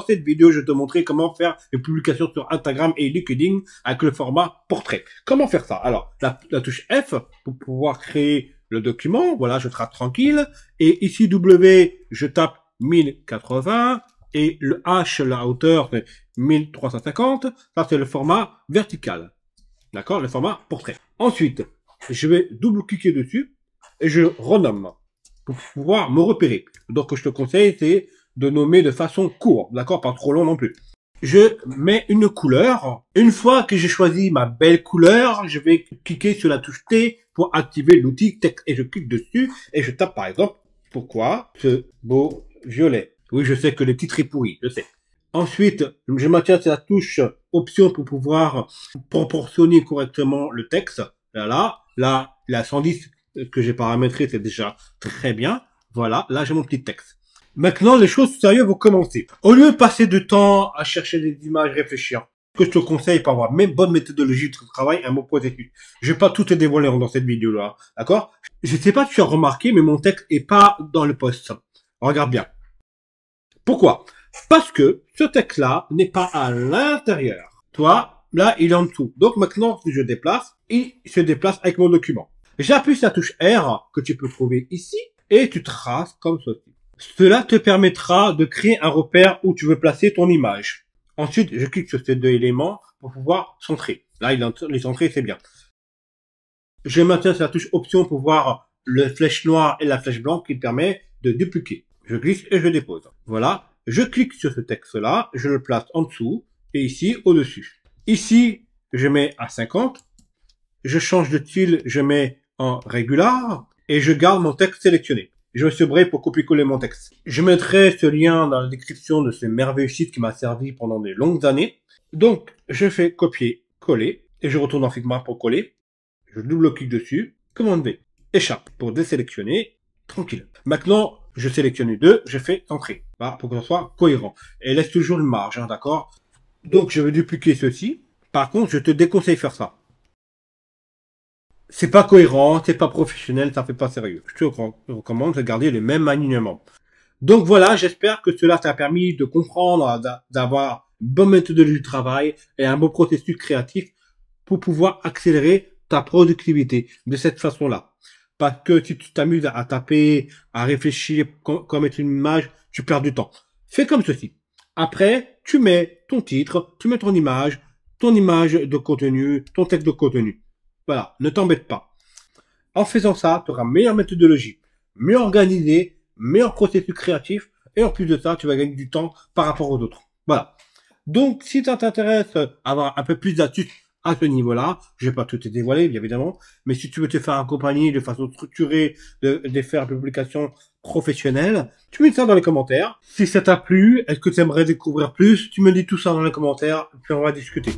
Dans cette vidéo, je vais te montrer comment faire les publications sur Instagram et LinkedIn avec le format portrait. Comment faire ça Alors, la, touche F pour pouvoir créer le document. Voilà, je trace tranquille. Et ici, W, je tape 1080. Et le H, la hauteur, c'est 1350. Ça, c'est le format vertical. D'accord Le format portrait. Ensuite, je vais double-cliquer dessus et je renomme pour pouvoir me repérer. Donc, que je te conseille, c'est de nommer de façon courte, d'accord, pas trop long non plus. Je mets une couleur. Une fois que j'ai choisi ma belle couleur, je vais cliquer sur la touche T pour activer l'outil texte et je clique dessus et je tape par exemple pourquoi ce beau violet. Oui, je sais que le titre est pourri, je sais. Ensuite, je maintiens sur la touche option pour pouvoir proportionner correctement le texte. Là, là, la 110 que j'ai paramétré, c'est déjà très bien. Voilà, là j'ai mon petit texte. Maintenant, les choses sérieuses vont commencer. Au lieu de passer du temps à chercher des images, réfléchir, que je te conseille par avoir même bonne méthodologie de travail, un bon processus. Je vais pas tout te dévoiler dans cette vidéo-là, d'accord Je sais pas si tu as remarqué, mais mon texte est pas dans le post. Regarde bien. Pourquoi Parce que ce texte-là n'est pas à l'intérieur. Toi, là, il est en dessous. Donc maintenant, si je déplace, il se déplace avec mon document. J'appuie sur la touche R, que tu peux trouver ici, et tu traces comme ceci. Cela te permettra de créer un repère où tu veux placer ton image. Ensuite, je clique sur ces deux éléments pour pouvoir centrer. Là, il est les c'est bien. Je maintiens sur la touche option pour voir la flèche noire et la flèche blanche qui permet de dupliquer. Je glisse et je dépose. Voilà. Je clique sur ce texte-là, je le place en dessous et ici au-dessus. Ici, je mets à 50. Je change de style, je mets en régular et je garde mon texte sélectionné je me suis pour copier-coller mon texte. Je mettrai ce lien dans la description de ce merveilleux site qui m'a servi pendant des longues années. Donc, je fais copier-coller et je retourne en Figma pour coller. Je double-clique dessus, commande V, échappe pour désélectionner, tranquille. Maintenant, je sélectionne les deux, je fais entrer, pour que ce soit cohérent. Et laisse toujours le marge, hein, d'accord Donc, je vais dupliquer ceci. Par contre, je te déconseille de faire ça c'est pas cohérent, c'est pas professionnel, ça fait pas sérieux. Je te recommande de garder le même alignement. Donc voilà, j'espère que cela t'a permis de comprendre, euh, d'avoir une bonne méthodologie de travail et un bon processus créatif pour pouvoir accélérer ta productivité de cette façon-là. Parce que si tu t'amuses à taper, à réfléchir, comme mettre une image, tu perds du temps. Fais comme ceci. Après, tu mets ton titre, tu mets ton image, ton image de contenu, ton texte de contenu. Voilà, ne t'embête pas. En faisant ça, tu auras meilleure méthodologie, mieux organisé, meilleur processus créatif, et en plus de ça, tu vas gagner du temps par rapport aux autres. Voilà. Donc, si ça t'intéresse à euh, avoir un peu plus d'astuces à ce niveau-là, je vais pas tout te dévoiler, bien évidemment, mais si tu veux te faire accompagner de façon structurée de, de faire publication professionnelles, tu mets ça dans les commentaires. Si ça t'a plu, est-ce que tu aimerais découvrir plus, tu me dis tout ça dans les commentaires, puis on va discuter.